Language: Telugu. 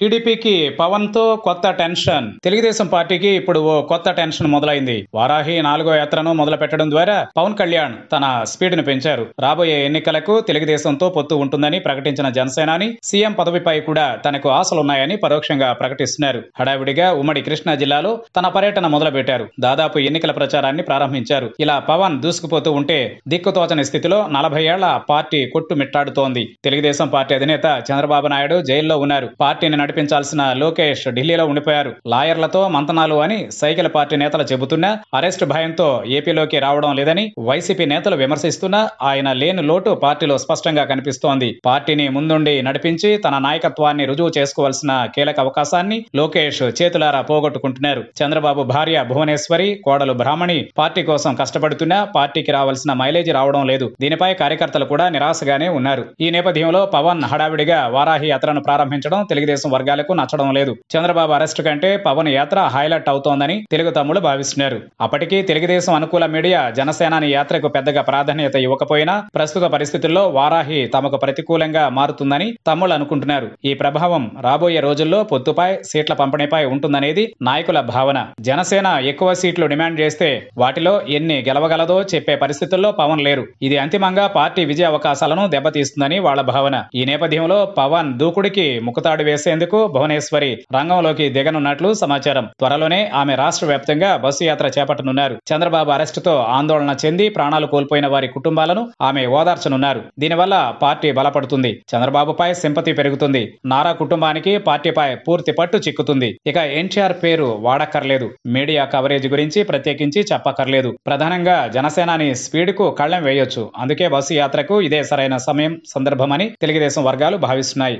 టీడీపీకి పవన్ తో కొత్త టెన్షన్ తెలుగుదేశం పార్టీకి ఇప్పుడు ఓ కొత్త టెన్షన్ మొదలైంది వారాహి నాలుగో యాత్రను మొదలు పెట్టడం ద్వారా పవన్ కళ్యాణ్ తన స్పీడ్ ను పెంచారు రాబోయే ఎన్నికలకు తెలుగుదేశంతో పొత్తు ఉంటుందని ప్రకటించిన జనసేనాని సీఎం పదవిపై కూడా తనకు ఆశలున్నాయని పరోక్షంగా ప్రకటిస్తున్నారు హడావిడిగా ఉమ్మడి కృష్ణా జిల్లాలో తన పర్యటన మొదలుపెట్టారు దాదాపు ఎన్నికల ప్రచారాన్ని ప్రారంభించారు ఇలా పవన్ దూసుకుపోతూ ఉంటే దిక్కుతోచని స్థితిలో నలభై ఏళ్ల పార్టీ కొట్టుమిట్టాడుతోంది తెలుగుదేశం పార్టీ అధినేత చంద్రబాబు నాయుడు జైల్లో ఉన్నారు పార్టీని నడిపించాల్సిన లోకేష్ ఢిల్లీలో ఉండిపోయారు లాయర్లతో మంతనాలు అని సైకిల్ పార్టీ నేతలు చెబుతున్నా అరెస్ట్ భయంతో ఏపీలోకి రావడం లేదని వైసీపీ నేతలు విమర్శిస్తున్నా ఆయన లేని లోటు పార్టీలో స్పష్టంగా కనిపిస్తోంది పార్టీని ముందుండి నడిపించి తన నాయకత్వాన్ని రుజువు చేసుకోవాల్సిన కీలక అవకాశాన్ని లోకేష్ చేతులారా పోగొట్టుకుంటున్నారు చంద్రబాబు భార్య భువనేశ్వరి కోడలు బ్రాహ్మణి పార్టీ కోసం కష్టపడుతున్నా పార్టీకి రావాల్సిన మైలేజ్ రావడం లేదు దీనిపై కార్యకర్తలు కూడా నిరాశగానే ఉన్నారు ఈ నేపథ్యంలో పవన్ హడావిడిగా వారాహి యాత్రను ప్రారంభించడం తెలుగుదేశం వర్గాలకు నచ్చడం లేదు చంద్రబాబు అరెస్టు కంటే పవన్ యాత్ర హైలైట్ అవుతోందని తెలుగు తమ్ముడు భావిస్తున్నారు అప్పటికీ తెలుగుదేశం అనుకూల మీడియా జనసేనాని యాత్రకు పెద్దగా ప్రాధాన్యత ఇవ్వకపోయినా ప్రస్తుత పరిస్థితుల్లో వారాహి తమకు ప్రతికూలంగా మారుతుందని తమ్ముళ్ళు అనుకుంటున్నారు ఈ ప్రభావం రాబోయే రోజుల్లో పొత్తుపై సీట్ల పంపిణీపై ఉంటుందనేది నాయకుల భావన జనసేన ఎక్కువ సీట్లు డిమాండ్ చేస్తే వాటిలో ఎన్ని గెలవగలదో చెప్పే పరిస్థితుల్లో పవన్ లేరు ఇది అంతిమంగా పార్టీ విజయ అవకాశాలను దెబ్బతీస్తుందని వాళ్ల భావన ఈ నేపథ్యంలో పవన్ దూకుడికి ముఖతాడు వేసేందుకు మేరకు భువనేశ్వరి రంగంలోకి దిగనున్నట్లు సమాచారం త్వరలోనే ఆమె రాష్ట్ర వ్యాప్తంగా బస్సు యాత్ర చేపట్టనున్నారు చంద్రబాబు అరెస్టుతో ఆందోళన చెంది ప్రాణాలు కోల్పోయిన వారి కుటుంబాలను ఆమె ఓదార్చనున్నారు దీనివల్ల పార్టీ బలపడుతుంది చంద్రబాబుపై సింపతి పెరుగుతుంది నారా కుటుంబానికి పార్టీపై పూర్తి పట్టు చిక్కుతుంది ఇక ఎన్టీఆర్ పేరు వాడక్కర్లేదు మీడియా కవరేజ్ గురించి ప్రత్యేకించి చెప్పక్కర్లేదు ప్రధానంగా జనసేనాని స్పీడ్ కు కళ్ళెం వేయొచ్చు అందుకే బస్సు యాత్రకు ఇదే సరైన సమయం సందర్భమని తెలుగుదేశం వర్గాలు భావిస్తున్నాయి